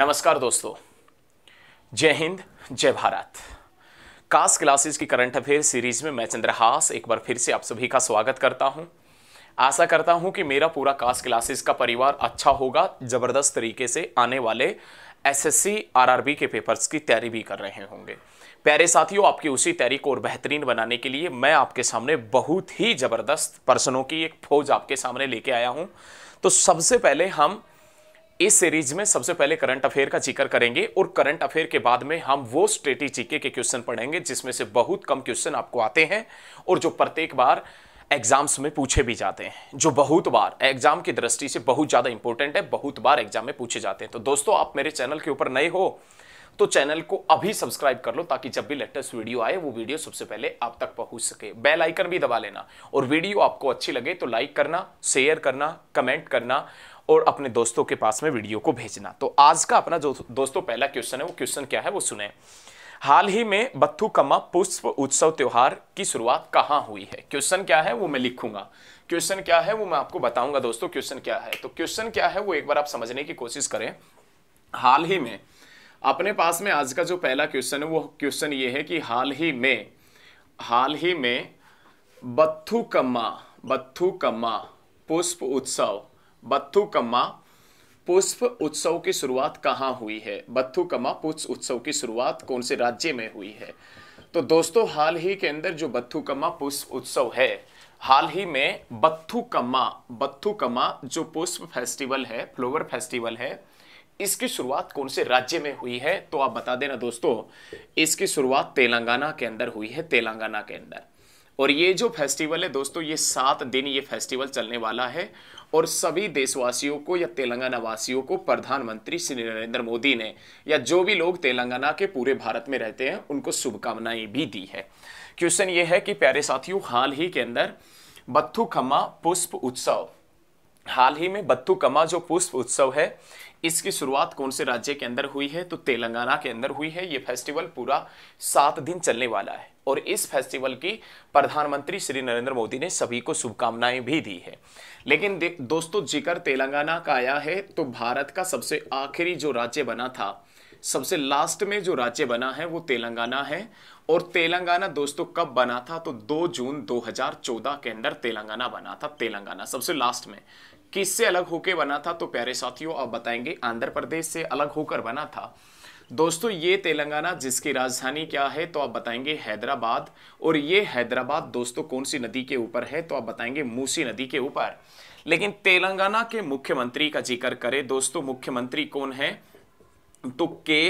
नमस्कार दोस्तों जय हिंद जय भारत कास क्लासेस की करंट अफेयर सीरीज में मैं चंद्रहास एक बार फिर से आप सभी का स्वागत करता हूं आशा करता हूं कि मेरा पूरा कास क्लासेस का परिवार अच्छा होगा ज़बरदस्त तरीके से आने वाले एसएससी आरआरबी के पेपर्स की तैयारी भी कर रहे होंगे प्यारे साथियों आपकी उसी तैयारी को और बेहतरीन बनाने के लिए मैं आपके सामने बहुत ही ज़बरदस्त पर्सनों की एक फौज आपके सामने लेके आया हूँ तो सबसे पहले हम इस सीरीज में सबसे पहले करंट अफेयर का जिक्र करेंगे और करंट अफेयर के बाद में हम वो स्ट्रेटी जीके के क्वेश्चन पढ़ेंगे जिसमें से बहुत कम क्वेश्चन आपको आते हैं और जो प्रत्येक बार एग्जाम्स में पूछे भी जाते हैं जो बहुत बार एग्जाम की दृष्टि से बहुत ज़्यादा इंपॉर्टेंट है बहुत बार एग्जाम में पूछे जाते हैं तो दोस्तों आप मेरे चैनल के ऊपर नए हो तो चैनल को अभी सब्सक्राइब कर लो ताकि जब भी लेटेस्ट वीडियो आए वो वीडियो सबसे पहले आप तक पहुंच सके बेल आइकन भी दबा लेना और वीडियो आपको अच्छी लगे तो लाइक करना शेयर करना कमेंट करना और अपने दोस्तों के पास में वीडियो को भेजना तो आज का अपना जो दोस्तों पहला क्वेश्चन है वो क्वेश्चन क्या है वो सुने हाल ही में कमा पुष्प उत्सव त्योहार की शुरुआत कहाँ हुई है क्वेश्चन क्या है वो मैं लिखूंगा क्वेश्चन क्या है वो मैं आपको बताऊंगा दोस्तों क्वेश्चन क्या है तो क्वेश्चन क्या है वो एक बार आप समझने की कोशिश करें हाल ही में अपने पास में आज का जो पहला क्वेश्चन है वो क्वेश्चन ये है कि हाल ही में हाल ही में बथुकम्मा बथुकम्मा पुष्प उत्सव बत्थुकम्मा पुष्प उत्सव की शुरुआत कहाँ हुई है बत्थुकम्मा पुष्प उत्सव की शुरुआत कौन से राज्य में हुई है तो दोस्तों हाल ही के अंदर जो बत्थुकम्मा पुष्प उत्सव है हाल ही में बत्थुकम्मा बत्थुकम्मा जो पुष्प फेस्टिवल है फ्लोवर फेस्टिवल है इसकी शुरुआत कौन से राज्य में हुई है तो आप बता देना दोस्तों इसकी शुरुआत तेलंगाना के अंदर हुई है तेलंगाना के अंदर और ये जो फेस्टिवल है दोस्तों ये सात दिन ये फेस्टिवल चलने वाला है और सभी देशवासियों को या तेलंगाना वासियों को प्रधानमंत्री श्री नरेंद्र मोदी ने या जो भी लोग तेलंगाना के पूरे भारत में रहते हैं उनको शुभकामनाएं भी दी है क्वेश्चन ये है कि प्यारे साथियों हाल ही के अंदर बत्थू खम्मा पुष्प उत्सव हाल ही में बत्थुकमा जो पुष्प उत्सव है इसकी शुरुआत कौन से राज्य के अंदर हुई है तो तेलंगाना के अंदर हुई है ये फेस्टिवल पूरा सात दिन चलने वाला है और इस फेस्टिवल की प्रधानमंत्री श्री नरेंद्र मोदी ने सभी को शुभकामनाएं भी दी है लेकिन दोस्तों जिक्र तेलंगाना का आया है तो भारत का सबसे आखिरी जो राज्य बना था सबसे लास्ट में जो राज्य बना है वो तेलंगाना है और तेलंगाना दोस्तों कब बना था तो 2 जून 2014 के अंदर तेलंगाना बना था तेलंगाना सबसे लास्ट में किससे अलग होकर बना था तो प्यारे साथियों आप बताएंगे आंध्र प्रदेश से अलग होकर बना था दोस्तों ये तेलंगाना जिसकी राजधानी क्या है तो आप बताएंगे हैदराबाद और ये हैदराबाद दोस्तों कौन सी नदी के ऊपर है तो आप बताएंगे मूसी नदी के ऊपर लेकिन तेलंगाना के मुख्यमंत्री का जिक्र करें दोस्तों मुख्यमंत्री कौन है तो के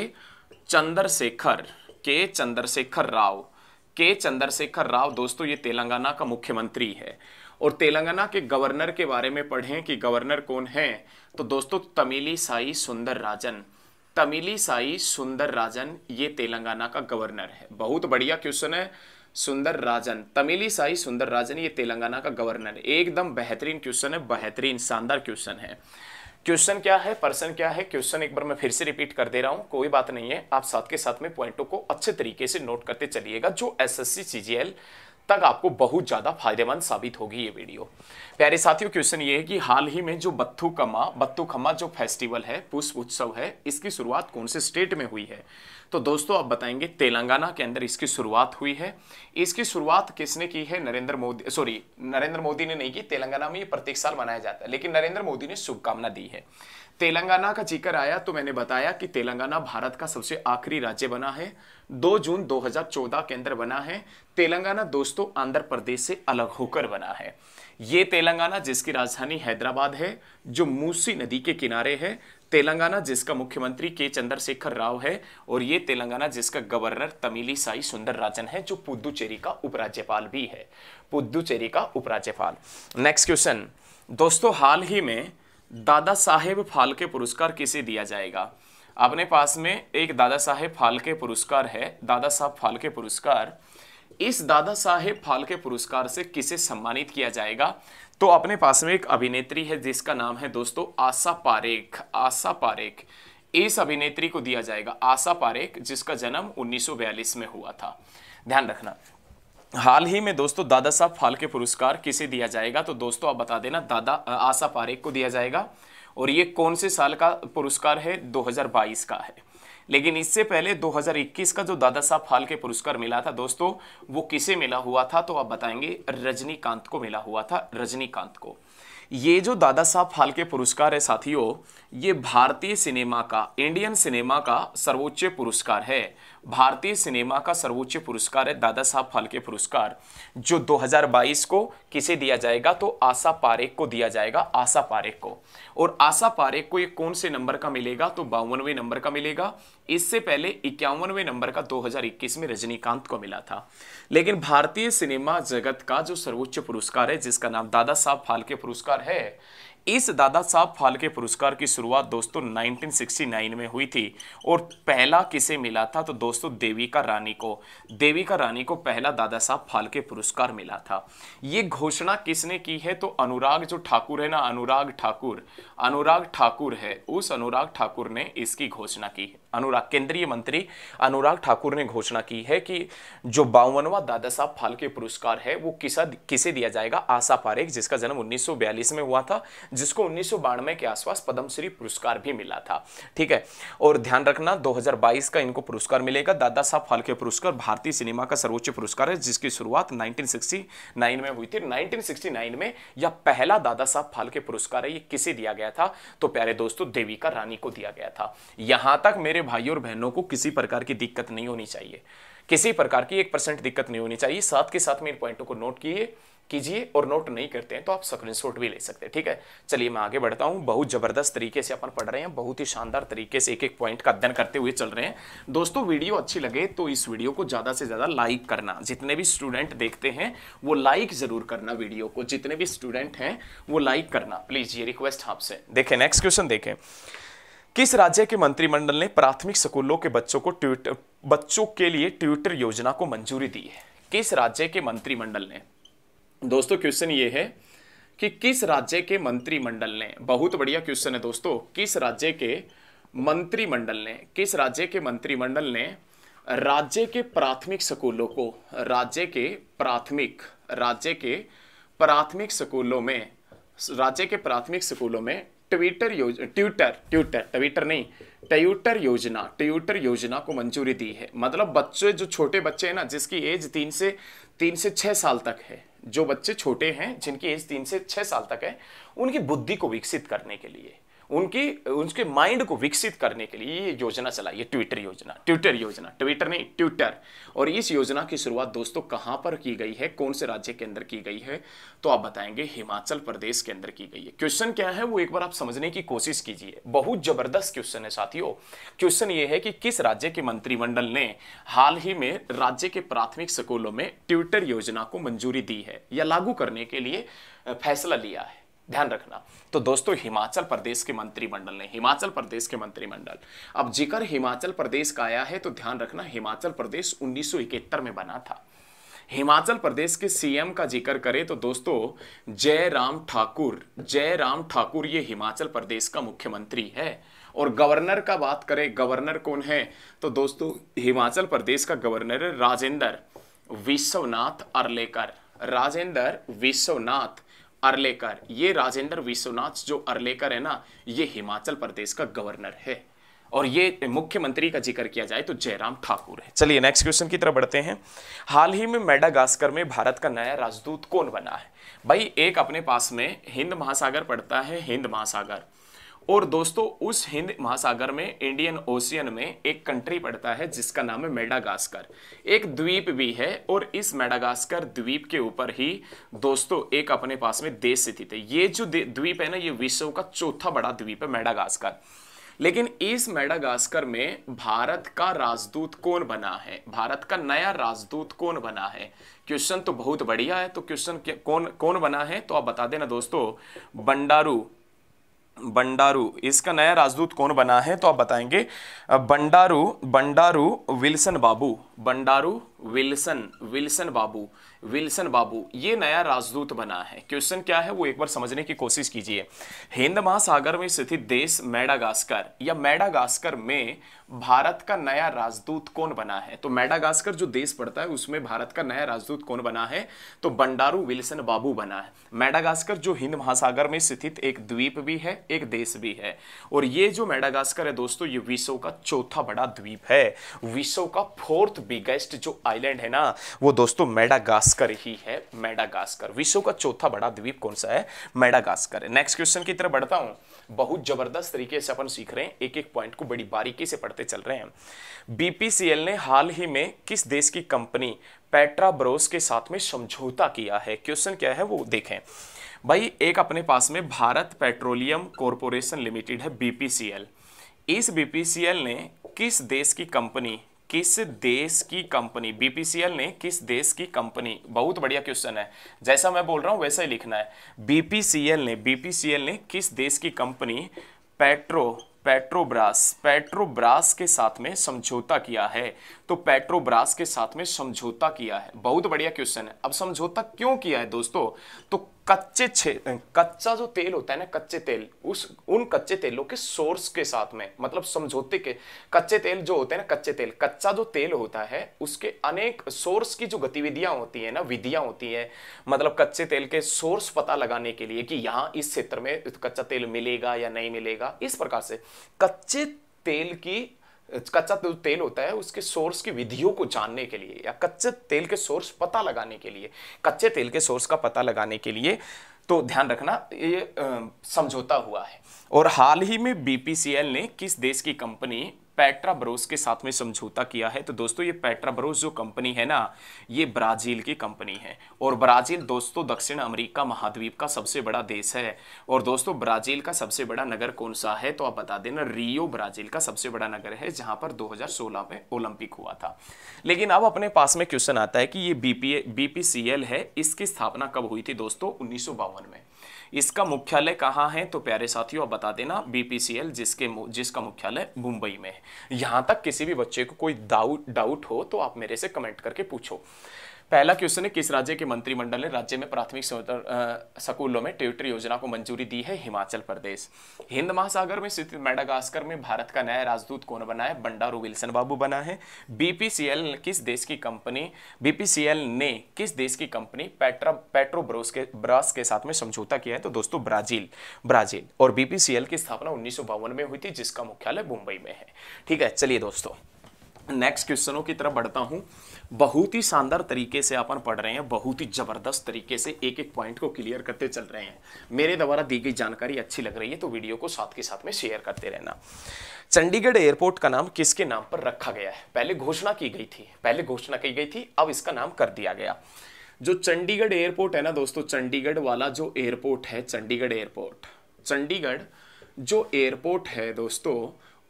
चंद्रशेखर के चंद्रशेखर राव के चंद्रशेखर राव दोस्तों ये तेलंगाना का मुख्यमंत्री है और तेलंगाना के गवर्नर के बारे में पढ़ें कि गवर्नर कौन है तो दोस्तों तमिली साई सुंदर राजन तमिली साई सुंदर राजन ये तेलंगाना का गवर्नर है बहुत बढ़िया क्वेश्चन है सुंदर राजन तमिली साई सुंदर राजन ये तेलंगाना का गवर्नर एकदम बेहतरीन क्वेश्चन है बेहतरीन शानदार क्वेश्चन है क्वेश्चन क्या है पर्सन क्या है क्वेश्चन एक बार मैं फिर से रिपीट कर दे रहा हूँ कोई बात नहीं है आप साथ के साथ में पॉइंटों को अच्छे तरीके से नोट करते चलिएगा जो एसएससी सीजीएल तक आपको बहुत ज़्यादा फायदेमंद साबित होगी ये वीडियो प्यारे साथियों क्वेश्चन ये है कि हाल ही में जो बत्थू कमा बत्थू खमा जो फेस्टिवल है पुष्प उत्सव है इसकी शुरुआत कौन से स्टेट में हुई है तो दोस्तों आप बताएंगे तेलंगाना के अंदर इसकी शुरुआत हुई है इसकी शुरुआत किसने की है नरेंद्र मोदी सॉरी नरेंद्र मोदी ने नहीं की तेलंगाना में ये प्रत्येक साल मनाया जाता है लेकिन नरेंद्र मोदी ने शुभकामना दी है तेलंगाना का जिक्र आया तो मैंने बताया कि तेलंगाना भारत का सबसे आखिरी राज्य बना है 2 जून 2014 के अंदर बना है तेलंगाना दोस्तों आंध्र प्रदेश से अलग होकर बना है ये तेलंगाना जिसकी राजधानी हैदराबाद है जो मूसी नदी के किनारे है तेलंगाना जिसका मुख्यमंत्री के चंद्रशेखर राव है और ये तेलंगाना जिसका गवर्नर तमिली साई सुंदर राजन है जो पुदुचेरी का उपराज्यपाल भी है पुदुचेरी का उपराज्यपाल नेक्स्ट क्वेश्चन दोस्तों हाल ही में दादा साहेब फालके पुरस्कार किसे दिया जाएगा अपने पास में एक दादा साहेब फालके पुरस्कार है दादा साहब फालके पुरस्कार इस दादा साहेब फालके पुरस्कार से किसे सम्मानित किया जाएगा तो अपने पास में एक अभिनेत्री है जिसका नाम है दोस्तों आशा पारेख आशा पारेख इस अभिनेत्री को दिया जाएगा आशा पारेख जिसका जन्म 1942 में हुआ था ध्यान रखना हाल ही में दोस्तों दादा साहब फालके पुरस्कार किसे दिया जाएगा तो दोस्तों आप बता देना दादा आशा पारेख को दिया जाएगा और ये कौन से साल का पुरस्कार है 2022 का है लेकिन इससे पहले 2021 का जो दादा साहब फालके पुरस्कार मिला था दोस्तों वो किसे मिला हुआ था तो आप बताएंगे रजनीकांत को मिला हुआ था रजनीकांत को ये जो दादा साहब फालके पुरस्कार है साथियों ये भारतीय सिनेमा का इंडियन सिनेमा का सर्वोच्च पुरस्कार है भारतीय सिनेमा का सर्वोच्च पुरस्कार है दादा साहब फाल्के पुरस्कार जो 2022 को किसे दिया जाएगा तो आशा पारेख को दिया जाएगा आशा पारेख को और आशा पारेख को ये कौन से नंबर का मिलेगा तो बावनवे नंबर का मिलेगा इससे पहले इक्यावनवे नंबर का 2021 में रजनीकांत को मिला था लेकिन भारतीय सिनेमा जगत का जो सर्वोच्च पुरस्कार है जिसका नाम दादा साहब फाल्के पुरस्कार है इस दादा साहब फालके पुरस्कार की शुरुआत दोस्तों 1969 में हुई थी और पहला किसे मिला था तो दोस्तों देविका रानी को देविका रानी को पहला दादा साहब फालके पुरस्कार मिला था ये घोषणा किसने की है तो अनुराग जो ठाकुर है ना अनुराग ठाकुर अनुराग ठाकुर है उस अनुराग ठाकुर ने इसकी घोषणा की अनुराग केंद्रीय मंत्री अनुराग ठाकुर ने घोषणा की है कि जो बावनवा दादा साहब फालके पुरस्कार है वो किसा किसे दिया जाएगा आशा पारेख जिसका जन्म उन्नीस में हुआ था जिसको उन्नीस के आसपास पद्मश्री पुरस्कार भी मिला था ठीक है और ध्यान रखना 2022 का इनको पुरस्कार मिलेगा दादा साहब फालके पुरस्कार भारतीय सिनेमा का सर्वोच्च पुरस्कार है जिसकी शुरुआत 1969 में हुई थी 1969 में यह पहला दादा साहब फालके पुरस्कार है ये किसे दिया गया था तो प्यारे दोस्तों देविका रानी को दिया गया था यहां तक मेरे भाई और बहनों को किसी प्रकार की दिक्कत नहीं होनी चाहिए किसी प्रकार की एक परसेंट दिक्कत नहीं होनी चाहिए साथ के साथ में इन पॉइंटों को नोट किए कीजिए और नोट नहीं करते हैं तो आप स्क्रीनशॉट भी ले सकते हैं ठीक है चलिए मैं आगे बढ़ता हूँ बहुत ज़बरदस्त तरीके से अपन पढ़ रहे हैं बहुत ही शानदार तरीके से एक एक पॉइंट का अध्ययन करते हुए चल रहे हैं दोस्तों वीडियो अच्छी लगे तो इस वीडियो को ज़्यादा से ज़्यादा लाइक करना जितने भी स्टूडेंट देखते हैं वो लाइक ज़रूर करना वीडियो को जितने भी स्टूडेंट हैं वो लाइक करना प्लीज़ ये रिक्वेस्ट आपसे देखें नेक्स्ट क्वेश्चन देखें किस राज्य के मंत्रिमंडल ने प्राथमिक स्कूलों के बच्चों को ट्विटर बच्चों के लिए ट्विटर योजना को मंजूरी दी है किस राज्य के मंत्रिमंडल ने दोस्तों क्वेश्चन ये है कि किस राज्य के मंत्रिमंडल ने बहुत बढ़िया क्वेश्चन है दोस्तों किस राज्य के मंत्रिमंडल ने किस राज्य के मंत्रिमंडल ने राज्य के प्राथमिक स्कूलों को राज्य के प्राथमिक राज्य के प्राथमिक स्कूलों में राज्य के प्राथमिक स्कूलों में ट्विटर योजना ट्विटर ट्विटर ट्विटर नहीं ट्यूटर योजना ट्यूटर योजना को मंजूरी दी है मतलब बच्चे जो छोटे बच्चे हैं ना जिसकी एज तीन से तीन से छः साल तक है जो बच्चे छोटे हैं जिनकी एज तीन से छः साल तक है उनकी बुद्धि को विकसित करने के लिए उनकी उनके माइंड को विकसित करने के लिए ये योजना चलाई ये ट्विटर योजना ट्विटर योजना ट्विटर नहीं ट्विटर और इस योजना की शुरुआत दोस्तों कहां पर की गई है कौन से राज्य के अंदर की गई है तो आप बताएंगे हिमाचल प्रदेश के अंदर की गई है क्वेश्चन क्या है वो एक बार आप समझने की कोशिश कीजिए बहुत जबरदस्त क्वेश्चन है साथियों क्वेश्चन ये है कि किस राज्य के मंत्रिमंडल ने हाल ही में राज्य के प्राथमिक स्कूलों में ट्विटर योजना को मंजूरी दी है या लागू करने के लिए फैसला लिया है ध्यान रखना तो दोस्तों हिमाचल प्रदेश के मंत्रिमंडल ने हिमाचल प्रदेश के मंत्रिमंडल अब जिक्र हिमाचल प्रदेश का आया है तो ध्यान रखना हिमाचल प्रदेश उन्नीस में बना था हिमाचल प्रदेश के सीएम का जिक्र करें तो दोस्तों जयराम ठाकुर जयराम ठाकुर ये हिमाचल प्रदेश का मुख्यमंत्री है और गवर्नर का बात करें गवर्नर कौन है तो दोस्तों हिमाचल प्रदेश का गवर्नर राजेंद्र विश्वनाथ अरलेकर राजेंद्र विश्वनाथ अरलेकर ये राजेंद्र विश्वनाथ जो अरलेकर है ना ये हिमाचल प्रदेश का गवर्नर है और ये मुख्यमंत्री का जिक्र किया जाए तो जयराम ठाकुर है चलिए नेक्स्ट क्वेश्चन की तरफ बढ़ते हैं हाल ही में मेडागास्कर में भारत का नया राजदूत कौन बना है भाई एक अपने पास में हिंद महासागर पड़ता है हिंद महासागर और दोस्तों उस हिंद महासागर में इंडियन ओशियन में एक कंट्री पड़ता है जिसका नाम है मेडागास्कर एक द्वीप भी है और इस मेडागास्कर द्वीप के ऊपर ही दोस्तों एक अपने पास में देश स्थित है ये जो द्वीप है ना ये विश्व का चौथा बड़ा द्वीप है मेडागास्कर लेकिन इस मेडागास्कर में भारत का राजदूत कौन बना है भारत का नया राजदूत कौन बना है क्वेश्चन तो बहुत बढ़िया है तो क्वेश्चन कौन कौन बना है तो आप बता देना दोस्तों बंडारू बंडारू इसका नया राजदूत कौन बना है तो आप बताएंगे Bandaru Bandaru Wilson Babu Bandaru Wilson Wilson Babu Wilson Babu ये नया राजदूत बना है क्वेश्चन क्या है वो एक बार समझने की कोशिश कीजिए हिंद महासागर में स्थित देश मैडागास्कर या मैडागास्कर में भारत का नया राजदूत कौन बना है तो मैडागास्कर जो देश पड़ता है उसमें भारत का नया राजदूत कौन बना है तो बंडारू विल्सन बाबू बना है मैडागास्कर जो हिंद महासागर में स्थित एक द्वीप भी है एक देश भी है और ये जो मैडागास्कर है दोस्तों ये विश्व का चौथा बड़ा द्वीप है विश्व का फोर्थ बिगेस्ट जो आइलैंड है ना वो दोस्तों मेडागास्कर ही है मेडागास्कर विश्व का चौथा बड़ा द्वीप कौन सा है मेडागास्कर है नेक्स्ट क्वेश्चन की तरफ बढ़ता हूं बहुत जबरदस्त तरीके से अपन सीख रहे हैं एक एक पॉइंट को बड़ी बारीकी से पढ़ते चल रहे हैं बीपीसीएल ने हाल ही में किस देश की कंपनी पेट्रा ब्रोस के साथ में समझौता किया है क्वेश्चन क्या है वो देखें भाई एक अपने पास में भारत पेट्रोलियम कॉरपोरेशन लिमिटेड है बीपीसीएल इस बीपीसीएल ने किस देश की कंपनी किस देश की कंपनी बीपीसीएल ने किस देश की कंपनी बहुत बढ़िया क्वेश्चन है जैसा मैं बोल रहा हूं वैसा ही लिखना है बीपीसीएल ने बीपीसीएल ने किस देश की कंपनी पेट्रो पेट्रोब्रास पेट्रोब्रास के साथ में समझौता किया है तो पेट्रोब्रास के साथ में समझौता किया है बहुत बढ़िया क्वेश्चन है अब समझौता क्यों किया है दोस्तों तो कच्चे कच्चा जो तेल होता है ना कच्चे तेल उस उन कच्चे तेलों के सोर्स के साथ में मतलब समझौते के कच्चे तेल जो होते हैं ना कच्चे तेल कच्चा जो तेल होता है उसके अनेक सोर्स की जो गतिविधियां होती है ना विधियां होती है मतलब कच्चे तेल के सोर्स पता लगाने के लिए कि यहाँ इस क्षेत्र में कच्चा तेल मिलेगा या नहीं मिलेगा इस प्रकार से कच्चे तेल की कच्चा जो तेल होता है उसके सोर्स की विधियों को जानने के लिए या कच्चे तेल के सोर्स पता लगाने के लिए कच्चे तेल के सोर्स का पता लगाने के लिए तो ध्यान रखना ये समझौता हुआ है और हाल ही में बीपीसीएल ने किस देश की कंपनी पैट्रा ब्रोस के साथ में समझौता किया है तो दोस्तों ये पैट्रा ब्रोस जो कंपनी है ना ये ब्राज़ील की कंपनी है और ब्राज़ील दोस्तों दक्षिण अमेरिका महाद्वीप का सबसे बड़ा देश है और दोस्तों ब्राज़ील का सबसे बड़ा नगर कौन सा है तो आप बता देना रियो ब्राज़ील का सबसे बड़ा नगर है जहाँ पर दो में ओलंपिक हुआ था लेकिन अब अपने पास में क्वेश्चन आता है कि ये बीपीए बीपीसीएल है इसकी स्थापना कब हुई थी दोस्तों उन्नीस में इसका मुख्यालय कहाँ है तो प्यारे साथियों आप बता देना बीपीसीएल जिसके जिसका मुख्यालय मुंबई में है यहाँ तक किसी भी बच्चे को कोई डाउट डाउट हो तो आप मेरे से कमेंट करके पूछो पहला क्वेश्चन है किस राज्य के मंत्रिमंडल ने राज्य में प्राथमिक स्कूलों में ट्यूटर योजना को मंजूरी दी है हिमाचल प्रदेश हिंद महासागर में स्थित मेडागास्कर में भारत का नया राजदूत कौन बना है बंडारू विल्सन बाबू बना है बीपीसीएल किस देश की कंपनी बीपीसीएल ने किस देश की कंपनी पेट्रा ब्रोस के ब्रास के साथ में समझौता किया है तो दोस्तों ब्राजील ब्राजील और बीपीसीएल की स्थापना उन्नीस में हुई थी जिसका मुख्यालय मुंबई में है ठीक है चलिए दोस्तों नेक्स्ट क्वेश्चनों की तरफ बढ़ता हूं बहुत ही शानदार तरीके से अपन पढ़ रहे हैं बहुत ही ज़बरदस्त तरीके से एक एक पॉइंट को क्लियर करते चल रहे हैं मेरे द्वारा दी गई जानकारी अच्छी लग रही है तो वीडियो को साथ के साथ में शेयर करते रहना चंडीगढ़ एयरपोर्ट का नाम किसके नाम पर रखा गया है पहले घोषणा की गई थी पहले घोषणा की गई थी अब इसका नाम कर दिया गया जो चंडीगढ़ एयरपोर्ट है ना दोस्तों चंडीगढ़ वाला जो एयरपोर्ट है चंडीगढ़ एयरपोर्ट चंडीगढ़ जो एयरपोर्ट है दोस्तों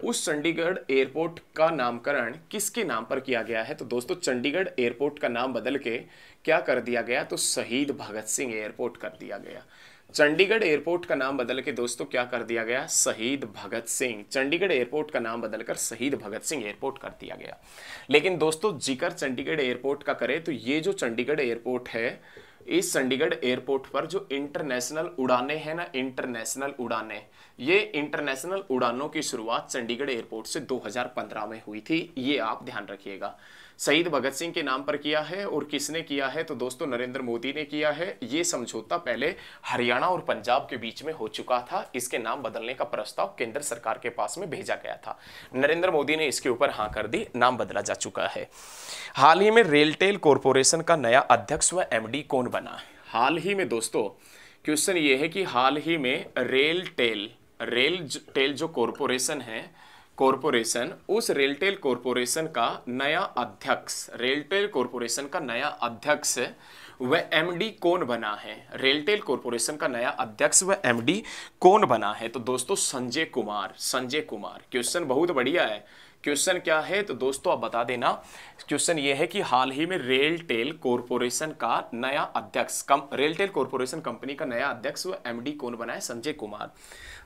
उस चंडीगढ़ एयरपोर्ट का नामकरण किसके नाम पर किया गया है तो दोस्तों चंडीगढ़ एयरपोर्ट का नाम बदल के क्या कर दिया गया तो शहीद भगत सिंह एयरपोर्ट कर दिया गया चंडीगढ़ एयरपोर्ट का नाम बदल के दोस्तों क्या कर दिया गया शहीद भगत सिंह चंडीगढ़ एयरपोर्ट का नाम बदलकर शहीद भगत सिंह एयरपोर्ट कर दिया गया लेकिन दोस्तों जिक्र चंडीगढ़ एयरपोर्ट का करें तो ये जो चंडीगढ़ एयरपोर्ट है इस चंडीगढ़ एयरपोर्ट पर जो इंटरनेशनल उड़ाने हैं ना इंटरनेशनल उड़ाने ये इंटरनेशनल उड़ानों की शुरुआत चंडीगढ़ एयरपोर्ट से 2015 में हुई थी ये आप ध्यान रखिएगा शहीद भगत सिंह के नाम पर किया है और किसने किया है तो दोस्तों नरेंद्र मोदी ने किया है ये समझौता पहले हरियाणा और पंजाब के बीच में हो चुका था इसके नाम बदलने का प्रस्ताव केंद्र सरकार के पास में भेजा गया था नरेंद्र मोदी ने इसके ऊपर हाँ कर दी नाम बदला जा चुका है हाल ही में रेलटेल कॉरपोरेशन का नया अध्यक्ष व एम कौन बना हाल ही में दोस्तों क्वेश्चन ये है कि हाल ही में रेल टेल रेल टेल जो कॉरपोरेशन है कॉरपोरेशन उस रेलटेल कॉरपोरेशन का नया अध्यक्ष रेलटेल कॉरपोरेशन का नया अध्यक्ष वह एमडी कौन बना है रेलटेल कॉरपोरेशन का नया अध्यक्ष व एमडी कौन बना है तो दोस्तों संजय कुमार संजय कुमार क्वेश्चन बहुत बढ़िया है क्वेश्चन क्या है तो दोस्तों आप बता देना क्वेश्चन ये है कि हाल ही में रेलटेल कॉरपोरेशन का नया अध्यक्ष कम रेलटेल कॉरपोरेशन कंपनी का नया अध्यक्ष व एमडी कौन बना है संजय कुमार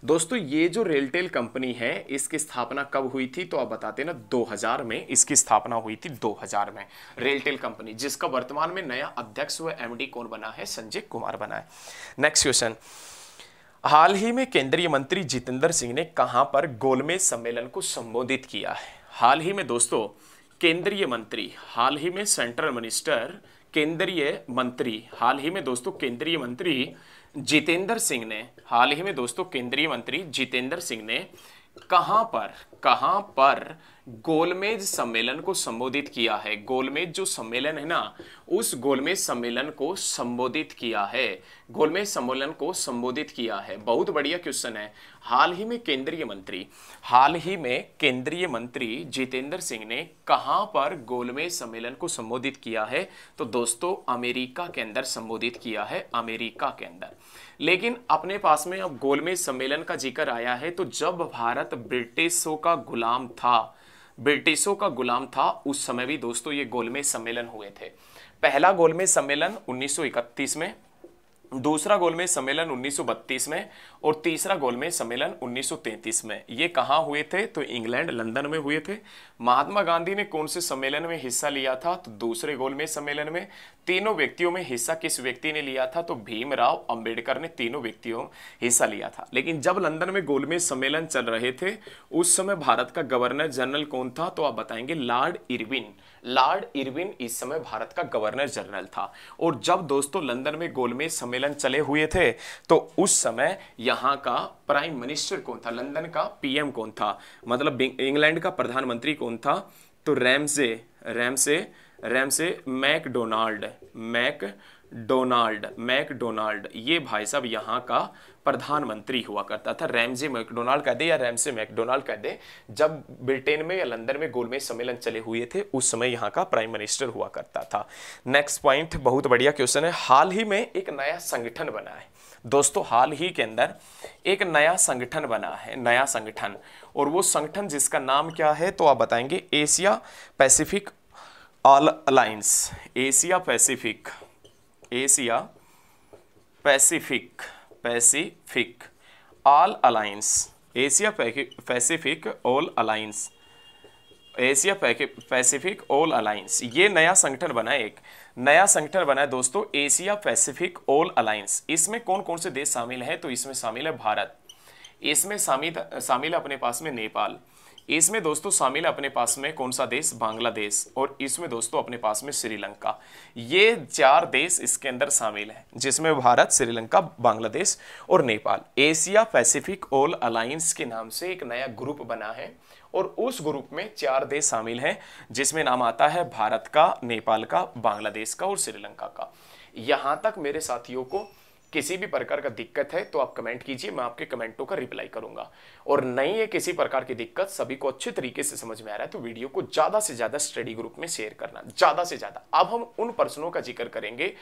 दोस्तों ये जो रेलटेल कंपनी है इसकी स्थापना कब हुई थी तो आप बताते ना 2000 में इसकी स्थापना हुई थी 2000 में रेलटेल कंपनी जिसका वर्तमान में नया अध्यक्ष व एमडी कौन बना है संजय कुमार बना है नेक्स्ट क्वेश्चन हाल ही में केंद्रीय मंत्री जितेंद्र सिंह ने कहां पर गोलमेज सम्मेलन को संबोधित किया है हाल ही में दोस्तों केंद्रीय मंत्री हाल ही में सेंट्रल मिनिस्टर केंद्रीय मंत्री हाल ही में दोस्तों केंद्रीय मंत्री जितेंद्र सिंह ने हाल ही में दोस्तों केंद्रीय मंत्री जितेंद्र सिंह ने कहां पर कहां पर गोलमेज सम्मेलन को संबोधित किया है गोलमेज जो सम्मेलन है ना उस गोलमेज सम्मेलन को संबोधित किया है गोलमेज सम्मेलन को संबोधित किया है बहुत बढ़िया क्वेश्चन है हाल ही में केंद्रीय मंत्री हाल ही में केंद्रीय मंत्री जितेंद्र सिंह ने कहाँ पर गोलमेज सम्मेलन को संबोधित किया है तो दोस्तों अमेरिका के अंदर संबोधित किया है अमेरिका के अंदर लेकिन अपने पास में अब गोलमेज सम्मेलन का जिक्र आया है तो जब भारत ब्रिटिशों का गुलाम था ब्रिटिशों का गुलाम था उस समय भी दोस्तों ये गोलमेज सम्मेलन हुए थे पहला गोलमेज सम्मेलन 1931 में दूसरा गोलमेज सम्मेलन 1932 में और तीसरा गोलमेज सम्मेलन 1933 में ये कहाँ हुए थे तो इंग्लैंड लंदन में हुए थे महात्मा गांधी ने कौन से सम्मेलन में हिस्सा लिया था तो दूसरे गोलमेज सम्मेलन में तीनों व्यक्तियों में हिस्सा किस व्यक्ति ने लिया था तो भीमराव अंबेडकर ने तीनों व्यक्तियों हिस्सा लिया था लेकिन जब लंदन में गोलमेज सम्मेलन चल रहे थे उस समय भारत का गवर्नर जनरल कौन था तो आप बताएंगे लॉर्ड इरविन लॉर्ड इरविन इस समय भारत का गवर्नर जनरल था और जब दोस्तों लंदन में गोलमेज सम्मेलन चले हुए थे तो उस समय यहाँ का प्राइम मिनिस्टर कौन था लंदन का पीएम कौन था मतलब इंग्लैंड का प्रधानमंत्री कौन था तो Ramsay Ramsay Ramsay MacDonald MacDonald MacDonald ये भाई साहब यहाँ का प्रधानमंत्री हुआ करता था रैमजे मैकडोनाल्ड कह दे या रैमसे मैकडोनाल्ड कह दे जब ब्रिटेन में या लंदन में गोलमेज सम्मेलन चले हुए थे उस समय यहाँ का प्राइम मिनिस्टर हुआ करता था नेक्स्ट पॉइंट बहुत बढ़िया क्वेश्चन है हाल ही में एक नया संगठन बना है दोस्तों हाल ही के अंदर एक नया संगठन बना है नया संगठन और वो संगठन जिसका नाम क्या है तो आप बताएंगे Asia Pacific all alliance Asia Pacific Asia Pacific Pacific all alliance Asia Pacific all alliance Asia Pacific all alliance ये नया संगठन बना है एक नया संगठन बना है दोस्तों एशिया पैसिफिक ऑल अलाइंस इसमें कौन कौन से देश शामिल हैं तो इसमें शामिल है भारत इसमें शामिल शामिल है अपने पास में नेपाल इसमें दोस्तों शामिल है अपने पास में कौन सा देश बांग्लादेश और इसमें दोस्तों अपने पास में श्रीलंका ये चार देश इसके अंदर शामिल है जिसमें भारत श्रीलंका बांग्लादेश और Nepal Asia Pacific all alliance के नाम से एक नया ग्रुप बना है और उस ग्रुप में चार देश शामिल हैं जिसमें नाम आता है भारत का नेपाल का बांग्लादेश का और श्रीलंका का यहाँ तक मेरे साथियों को किसी भी प्रकार का दिक्कत है तो आप कमेंट कीजिए मैं आपके कमेंटों का रिप्लाई करूंगा और नहीं है किसी प्रकार की दिक्कत सभी को अच्छे तरीके से समझ में आ रहा है तो वीडियो को ज़्यादा से ज़्यादा स्टडी ग्रुप में शेयर करना ज़्यादा से ज़्यादा अब हम उन प्रश्नों का जिक्र करेंगे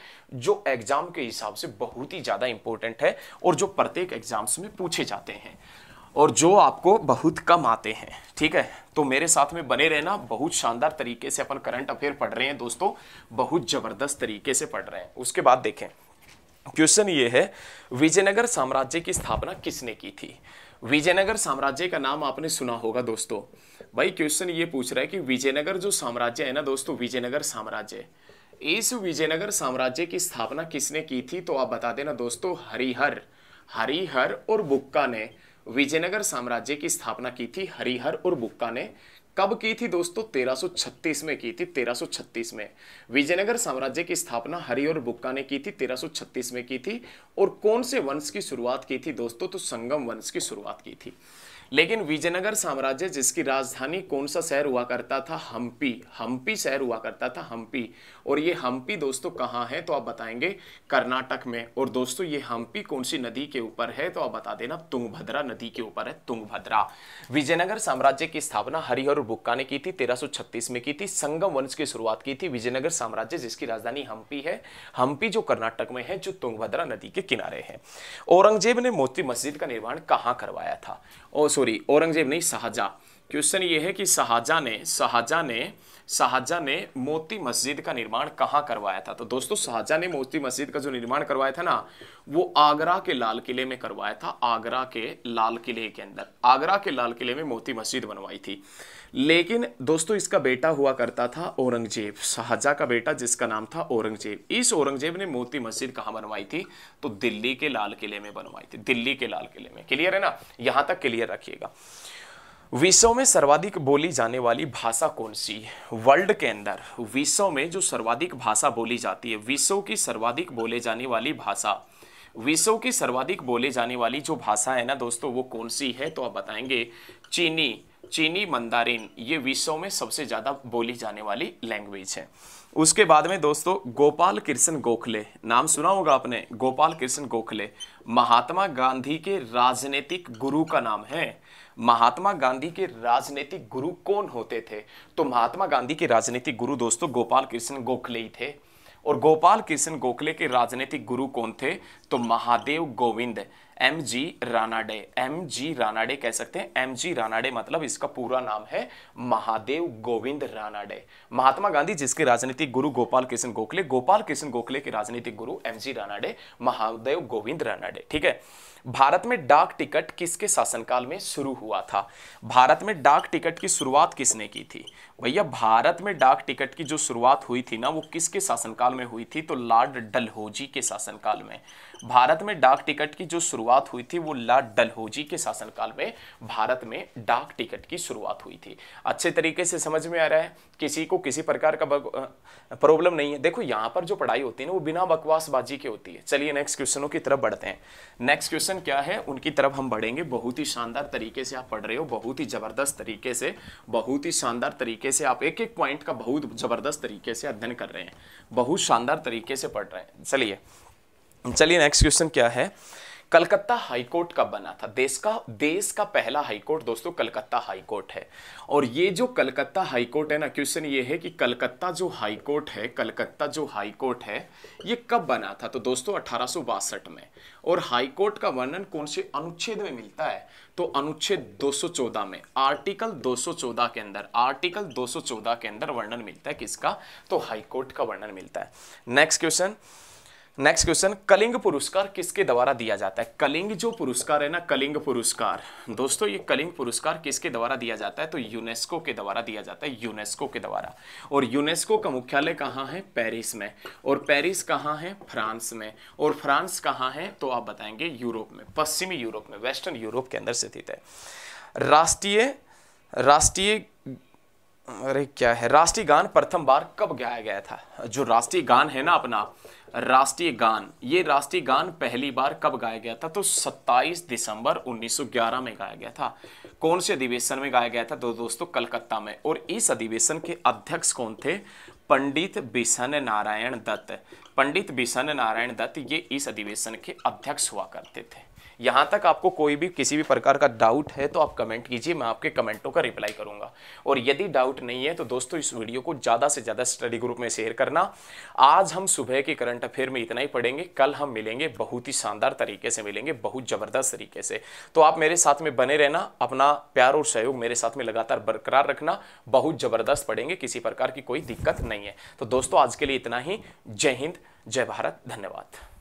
जो एग्जाम के हिसाब से बहुत ही ज़्यादा इंपॉर्टेंट है और जो प्रत्येक एग्जाम्स में पूछे जाते हैं और जो आपको बहुत कम आते हैं ठीक है तो मेरे साथ में बने रहना बहुत शानदार तरीके से अपन करंट अफेयर पढ़ रहे हैं दोस्तों बहुत ज़बरदस्त तरीके से पढ़ रहे हैं उसके बाद देखें क्वेश्चन ये है विजयनगर साम्राज्य की स्थापना किसने की थी विजयनगर साम्राज्य का नाम आपने सुना होगा दोस्तों भाई क्वेश्चन ये पूछ रहा है कि विजयनगर जो साम्राज्य है ना दोस्तों विजयनगर साम्राज्य इस विजयनगर साम्राज्य की स्थापना किसने की थी तो आप बता देना दोस्तों हरिहर हरिहर और बुक्का ने विजयनगर साम्राज्य की स्थापना की थी हरिहर और बुक्का ने कब की थी दोस्तों 1336 में की थी 1336 में विजयनगर साम्राज्य की स्थापना हरि और बुक्का ने की थी 1336 में की थी और कौन से वंश की शुरुआत की थी दोस्तों तो संगम वंश की शुरुआत की थी लेकिन विजयनगर साम्राज्य जिसकी राजधानी कौन सा शहर हुआ करता था हम्पी हम्पी शहर हुआ करता था हम्पी और ये हम्पी दोस्तों कहाँ है तो आप बताएंगे कर्नाटक में और दोस्तों ये हम्पी कौन सी नदी के ऊपर है तो आप बता देना तुंगभद्रा नदी के ऊपर है तुंगभद्रा विजयनगर साम्राज्य की स्थापना हरिहर बुक्का ने की थी तेरह में की थी संगम वंश की शुरुआत की थी विजयनगर साम्राज्य जिसकी राजधानी हम्पी है हम्पी जो कर्नाटक में है जो तुंगभद्रा नदी के किनारे है औरंगजेब ने मोती मस्जिद का निर्माण कहाँ करवाया था और सॉरी औरंगजेब नहीं शाहजहाँ क्वेश्चन ये है कि शाहजहाँ ने शाहजहाँ ने शाहजहाँ ने मोती मस्जिद का निर्माण कहाँ करवाया था तो दोस्तों शाहजहाँ ने मोती मस्जिद का जो निर्माण करवाया था ना वो आगरा के लाल किले में करवाया था आगरा के लाल किले के अंदर आगरा के लाल किले में मोती मस्जिद बनवाई थी लेकिन दोस्तों इसका बेटा हुआ करता था औरंगजेब शाहजा का बेटा जिसका नाम था औरंगजेब इस औरंगजेब ने मोती मस्जिद कहाँ बनवाई थी तो दिल्ली के लाल किले में बनवाई थी दिल्ली के लाल किले में क्लियर है ना यहाँ तक क्लियर रखिएगा विश्व में सर्वाधिक बोली जाने वाली भाषा कौन सी है वर्ल्ड के अंदर विश्व में जो सर्वाधिक भाषा बोली जाती है विश्व की सर्वाधिक बोले जाने वाली भाषा विश्व की सर्वाधिक बोले जाने वाली जो भाषा है ना दोस्तों वो कौन सी है तो आप बताएंगे चीनी चीनी मंदारिन ये विश्व में सबसे ज़्यादा बोली जाने वाली लैंग्वेज है उसके बाद में दोस्तों गोपाल कृष्ण गोखले नाम सुना होगा आपने गोपाल कृष्ण गोखले महात्मा गांधी के राजनीतिक गुरु का नाम है महात्मा गांधी के राजनीतिक गुरु कौन होते थे तो महात्मा गांधी के राजनीतिक गुरु दोस्तों गोपाल कृष्ण गोखले ही थे और गोपाल कृष्ण गोखले के राजनीतिक गुरु कौन थे तो Mahadev Govind M G Ranade M G Ranade कह सकते हैं एम जी रानाडे मतलब इसका पूरा नाम है महादेव गोविंद रानाडे महात्मा गांधी जिसके राजनीतिक गुरु गोपाल कृष्ण गोखले गोपाल कृष्ण गोखले के राजनीतिक गुरु एम जी रानाडे महादेव गोविंद रानाडे ठीक है भारत में डाक टिकट किसके शासनकाल में शुरू हुआ था भारत में डाक टिकट की शुरुआत किसने की थी भैया भारत में डाक टिकट की जो शुरुआत हुई थी ना वो किसके शासनकाल में हुई थी तो लॉर्ड डलहोजी के शासनकाल में भारत में डाक टिकट की जो शुरुआत हुई थी वो लॉर्ड डलहोजी के शासनकाल में भारत में डाक टिकट की शुरुआत हुई थी अच्छे तरीके से समझ में आ रहा है किसी को किसी प्रकार का प्रॉब्लम नहीं है देखो यहाँ पर जो पढ़ाई होती है ना वो बिना बकवासबाजी के होती है चलिए नेक्स्ट क्वेश्चनों की तरफ बढ़ते हैं नेक्स्ट क्वेश्चन क्या है उनकी तरफ हम बढ़ेंगे बहुत ही शानदार तरीके से आप पढ़ रहे हो बहुत ही जबरदस्त तरीके से बहुत ही शानदार तरीके से आप एक एक पॉइंट का बहुत ज़बरदस्त तरीके से अध्ययन कर रहे हैं बहुत शानदार तरीके से पढ़ रहे हैं चलिए चलिए नेक्स्ट क्वेश्चन क्या है कलकत्ता हाईकोर्ट कब बना था देश का देश का पहला हाईकोर्ट दोस्तों कलकत्ता हाईकोर्ट है और ये जो कलकत्ता हाईकोर्ट है ना क्वेश्चन ये है कि कलकत्ता जो हाईकोर्ट है कलकत्ता जो हाईकोर्ट है ये कब बना था तो दोस्तों अठारह में और हाईकोर्ट का वर्णन कौन से अनुच्छेद में मिलता है तो अनुच्छेद 214 में आर्टिकल 214 के अंदर आर्टिकल 214 के अंदर वर्णन मिलता है किसका तो हाईकोर्ट का वर्णन मिलता है next question next question Kalinga पुरस्कार किसके द्वारा दिया जाता है कलिंग जो पुरस्कार है ना कलिंग पुरस्कार दोस्तों ये कलिंग पुरस्कार किसके द्वारा दिया जाता है तो यूनेस्को के द्वारा दिया जाता है यूनेस्को के द्वारा और यूनेस्को का मुख्यालय कहाँ है पेरिस में और पेरिस कहाँ है फ्रांस में और फ्रांस कहाँ है तो आप बताएंगे यूरोप में पश्चिमी यूरोप में वेस्टर्न यूरोप के अंदर स्थित है राष्ट्रीय राष्ट्रीय अरे क्या है राष्ट्रीय गान प्रथम बार कब गाया गया था जो राष्ट्रीय गान है ना अपना राष्ट्रीय गान ये राष्ट्रीय गान पहली बार कब गाया गया था तो 27 दिसंबर 1911 में गाया गया था कौन से अधिवेशन में गाया गया था तो दोस्तों कलकत्ता में और इस अधिवेशन के अध्यक्ष कौन थे पंडित बिशन नारायण दत्त पंडित बिशन नारायण दत्त ये इस अधिवेशन के अध्यक्ष हुआ करते थे यहाँ तक आपको कोई भी किसी भी प्रकार का डाउट है तो आप कमेंट कीजिए मैं आपके कमेंटों का रिप्लाई करूंगा और यदि डाउट नहीं है तो दोस्तों इस वीडियो को ज़्यादा से ज़्यादा स्टडी ग्रुप में शेयर करना आज हम सुबह के करंट अफेयर में इतना ही पढ़ेंगे कल हम मिलेंगे बहुत ही शानदार तरीके से मिलेंगे बहुत ज़बरदस्त तरीके से तो आप मेरे साथ में बने रहना अपना प्यार और सहयोग मेरे साथ में लगातार बरकरार रखना बहुत ज़बरदस्त पढ़ेंगे किसी प्रकार की कोई दिक्कत नहीं है तो दोस्तों आज के लिए इतना ही जय हिंद जय भारत धन्यवाद